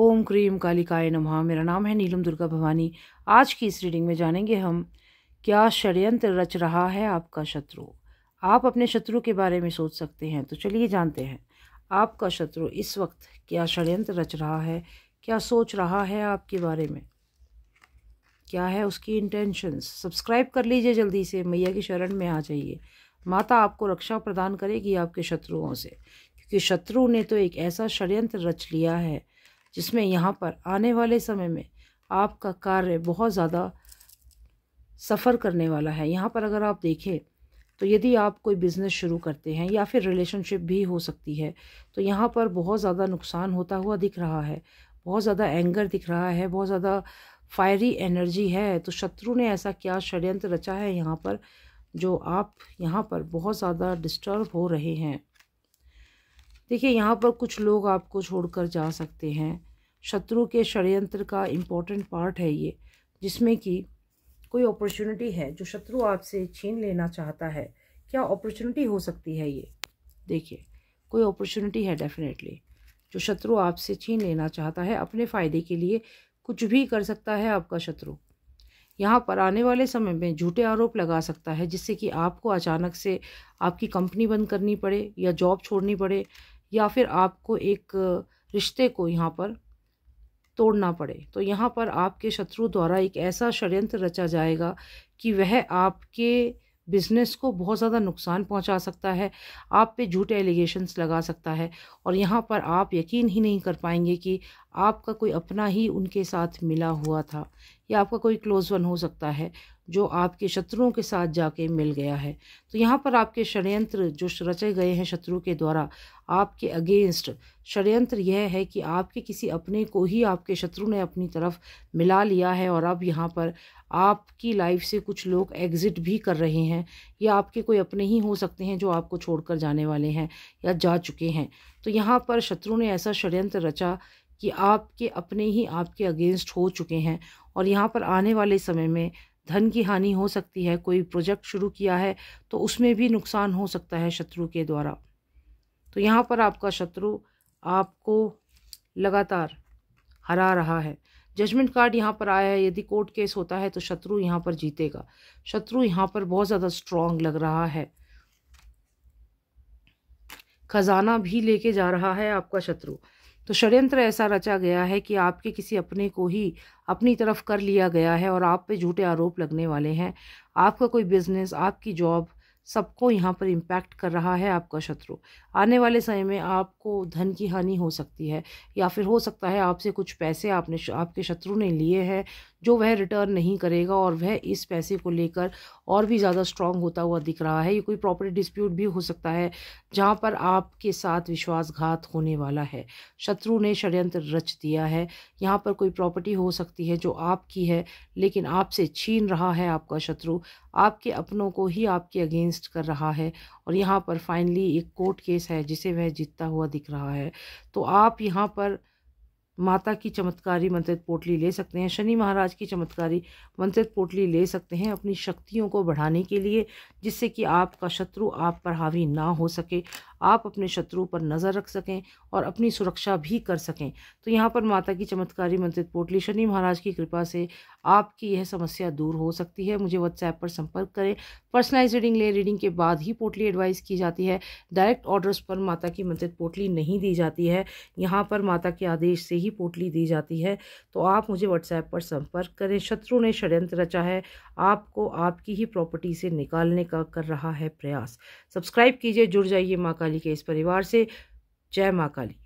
ओम cream कालिकाय नमः मेरा नाम है नीलम दुर्गा भवानी आज की इस रीडिंग में जानेंगे हम क्या षडयंत्र रच रहा है आपका शत्रु आप अपने शत्रु के बारे में सोच सकते हैं तो चलिए जानते हैं आपका शत्रु इस वक्त क्या षडयंत्र रच रहा है क्या सोच रहा है आपके बारे में क्या है उसकी इंटेंशंस सब्सक्राइब कर लीजिए जल्दी से मैया की शरण में आ जाइए माता आपको रक्षा प्रदान करेगी आपके शत्रुओं से क्योंकि शत्रु ने तो एक ऐसा षडयंत्र रच लिया है जिसमें यहाँ पर आने वाले समय में आपका कार्य बहुत ज़्यादा सफ़र करने वाला है यहाँ पर अगर आप देखें तो यदि आप कोई बिज़नेस शुरू करते हैं या फिर रिलेशनशिप भी हो सकती है तो यहाँ पर बहुत ज़्यादा नुकसान होता हुआ दिख रहा है बहुत ज़्यादा एंगर दिख रहा है बहुत ज़्यादा फायरी एनर्जी है तो शत्रु ने ऐसा क्या षड्यंत्र रचा है यहाँ पर जो आप यहाँ पर बहुत ज़्यादा डिस्टर्ब हो रहे हैं देखिए यहाँ पर कुछ लोग आपको छोड़कर जा सकते हैं शत्रु के षडयंत्र का इम्पोर्टेंट पार्ट है ये जिसमें कि कोई अपॉर्चुनिटी है जो शत्रु आपसे छीन लेना चाहता है क्या अपॉर्चुनिटी हो सकती है ये देखिए कोई अपॉर्चुनिटी है डेफिनेटली जो शत्रु आपसे छीन लेना चाहता है अपने फ़ायदे के लिए कुछ भी कर सकता है आपका शत्रु यहाँ पर आने वाले समय में झूठे आरोप लगा सकता है जिससे कि आपको अचानक से आपकी कंपनी बंद करनी पड़े या जॉब छोड़नी पड़े या फिर आपको एक रिश्ते को यहाँ पर तोड़ना पड़े तो यहाँ पर आपके शत्रु द्वारा एक ऐसा षड्यंत्र रचा जाएगा कि वह आपके बिजनेस को बहुत ज़्यादा नुकसान पहुंचा सकता है आप पे झूठे एलिगेशंस लगा सकता है और यहाँ पर आप यकीन ही नहीं कर पाएंगे कि आपका कोई अपना ही उनके साथ मिला हुआ था या आपका कोई क्लोज़ वन हो सकता है जो आपके शत्रुओं के साथ जाके मिल गया है तो यहाँ पर आपके षडयंत्र जो रचे गए हैं शत्रु के द्वारा आपके अगेंस्ट षडयंत्र यह है कि आपके किसी अपने को ही आपके शत्रु ने अपनी तरफ मिला लिया है और अब यहाँ पर आपकी लाइफ से कुछ लोग एग्ज़िट भी कर रहे हैं या आपके कोई अपने ही हो सकते हैं जो आपको छोड़कर जाने वाले हैं या जा चुके हैं तो यहाँ पर शत्रु ने ऐसा षडयंत्र रचा कि आपके अपने ही आपके अगेंस्ट हो चुके हैं और यहाँ पर आने वाले समय में धन की हानि हो सकती है कोई प्रोजेक्ट शुरू किया है तो उसमें भी नुकसान हो सकता है शत्रु के द्वारा तो यहाँ पर आपका शत्रु आपको लगातार हरा रहा है जजमेंट कार्ड यहाँ पर आया है यदि कोर्ट केस होता है तो शत्रु यहाँ पर जीतेगा शत्रु यहाँ पर बहुत ज़्यादा स्ट्रांग लग रहा है खजाना भी लेके जा रहा है आपका शत्रु तो षड्यंत्र ऐसा रचा गया है कि आपके किसी अपने को ही अपनी तरफ कर लिया गया है और आप पे झूठे आरोप लगने वाले हैं आपका कोई बिजनेस आपकी जॉब सबको यहाँ पर इम्पैक्ट कर रहा है आपका शत्रु आने वाले समय में आपको धन की हानि हो सकती है या फिर हो सकता है आपसे कुछ पैसे आपने आपके शत्रु ने लिए हैं जो वह रिटर्न नहीं करेगा और वह इस पैसे को लेकर और भी ज़्यादा स्ट्रांग होता हुआ दिख रहा है ये कोई प्रॉपर्टी डिस्प्यूट भी हो सकता है जहाँ पर आपके साथ विश्वासघात होने वाला है शत्रु ने षड्यंत्र रच दिया है यहाँ पर कोई प्रॉपर्टी हो सकती है जो आपकी है लेकिन आपसे छीन रहा है आपका शत्रु आपके अपनों को ही आपके अगेंस्ट कर रहा है और यहाँ पर फाइनली एक कोर्ट केस है जिसे वह जीतता हुआ दिख रहा है तो आप यहाँ पर माता की चमत्कारी मंत्रित पोटली ले सकते हैं शनि महाराज की चमत्कारी मंत्रित पोटली ले सकते हैं अपनी शक्तियों को बढ़ाने के लिए जिससे कि आपका शत्रु आप पर हावी ना हो सके आप अपने शत्रु पर नज़र रख सकें और अपनी सुरक्षा भी कर सकें तो यहाँ पर माता की चमत्कारी मंत्रित पोटली शनि महाराज की कृपा से आपकी यह समस्या दूर हो सकती है मुझे व्हाट्सएप पर संपर्क करें पर्सनलाइज रीडिंग लें रीडिंग के बाद ही पोटली एडवाइस की जाती है डायरेक्ट ऑर्डर्स पर माता की मंत्रित पोटली नहीं दी जाती है यहाँ पर माता के आदेश से ही पोटली दी जाती है तो आप मुझे व्हाट्सएप पर संपर्क करें शत्रु ने षड्यंत्र रचा है आपको आपकी ही प्रॉपर्टी से निकालने का कर रहा है प्रयास सब्सक्राइब कीजिए जुड़ जाइए माँ का काली के इस परिवार से जय माँ काली